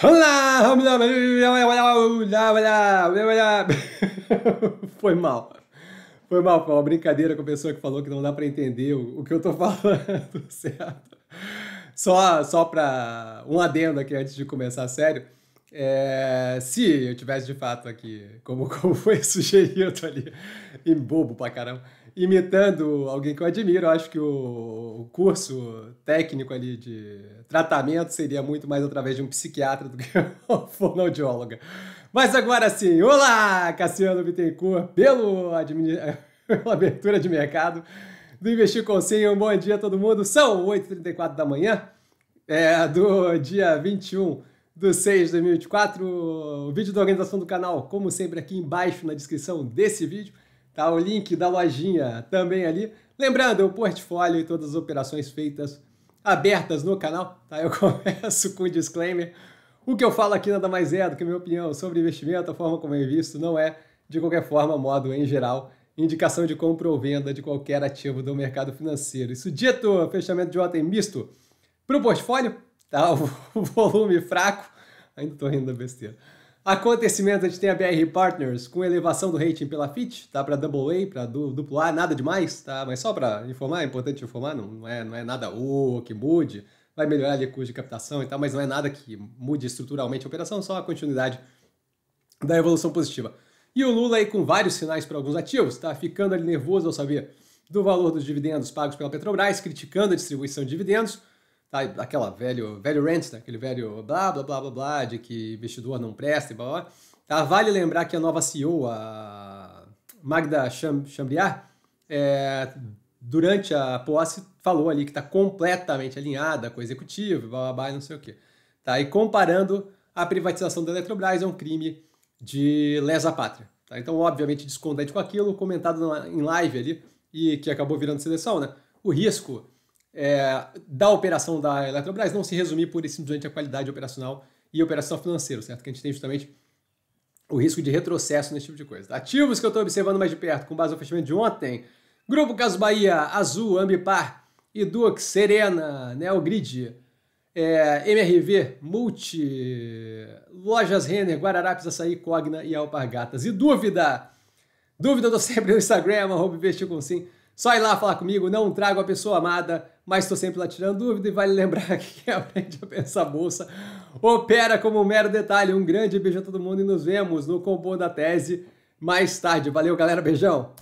Olá! Foi mal. Foi mal, foi uma brincadeira com a pessoa que falou que não dá para entender o, que eu tô falando, certo? Só, só para um adendo aqui antes de começar a sério. É, se eu tivesse de fato aqui, como, como foi sugerido ali, em bobo pra caramba, imitando alguém que eu admiro, eu acho que o, o, curso técnico ali de tratamento seria muito mais através de um psiquiatra do que um fonoaudióloga. Mas agora sim, olá, Cassiano Bittencourt, pelo pela abertura de mercado do Investir Conselho. Bom dia a todo mundo, são 8h34 da manhã é, do dia 21 do 6 de 2024. O vídeo da organização do canal, como sempre, aqui embaixo na descrição desse vídeo. Tá o link da lojinha também ali. Lembrando, o portfólio e todas as operações feitas abertas no canal. Tá? Eu começo com um disclaimer. O que eu falo aqui nada mais é do que a minha opinião sobre investimento, a forma como eu visto não é, de qualquer forma, modo em geral, indicação de compra ou venda de qualquer ativo do mercado financeiro. Isso dito, fechamento de ontem misto para o portfólio, tá? O volume fraco, ainda estou rindo da besteira. Acontecimento, a gente tem a BR Partners com elevação do rating pela FIT, tá? Para Double A, para duplo A, nada demais, tá? Mas só para informar, é importante informar, não é, não é nada o oh, que mude, vai melhorar ali o custo de captação e tal, mas não é nada que mude estruturalmente a operação, só a continuidade da evolução positiva. E o Lula aí com vários sinais para alguns ativos, tá? Ficando ali nervoso ao saber do valor dos dividendos pagos pela Petrobras, criticando a distribuição de dividendos, Tá, aquela velho, velho rant, né? aquele velho blá, blá, blá, blá, blá, de que investidor não presta e blá, blá. Tá, vale lembrar que a nova CEO, a Magda Chambriard, é, durante a posse falou ali que está completamente alinhada com o executivo, blá, blá, blá, não sei o quê. Tá, e comparando a privatização da Eletrobras é um crime de lesa pátria. Tá? Então, obviamente, descontente com aquilo, comentado na, em live ali, e que acabou virando seleção, né? O risco é, da operação da Eletrobras não se resumir por simplesmente a qualidade operacional e operação financeira, certo? Que a gente tem justamente o risco de retrocesso nesse tipo de coisa. Ativos que eu estou observando mais de perto, com base no fechamento de ontem, Grupo Caso Bahia, Azul, Ambipar, Edux, Serena, Neogrid, é, MRV, Multi, Lojas Renner, Guararapes, Açaí, Cogna e Alpargatas. E dúvida? Dúvida, eu tô sempre no Instagram, arroba investir com sim. Só ir lá falar comigo, não trago a pessoa amada, mas estou sempre lá tirando dúvida e vale lembrar que quem aprende a pensar bolsa opera como um mero detalhe. Um grande beijo a todo mundo e nos vemos no combo da Tese mais tarde. Valeu, galera. Beijão!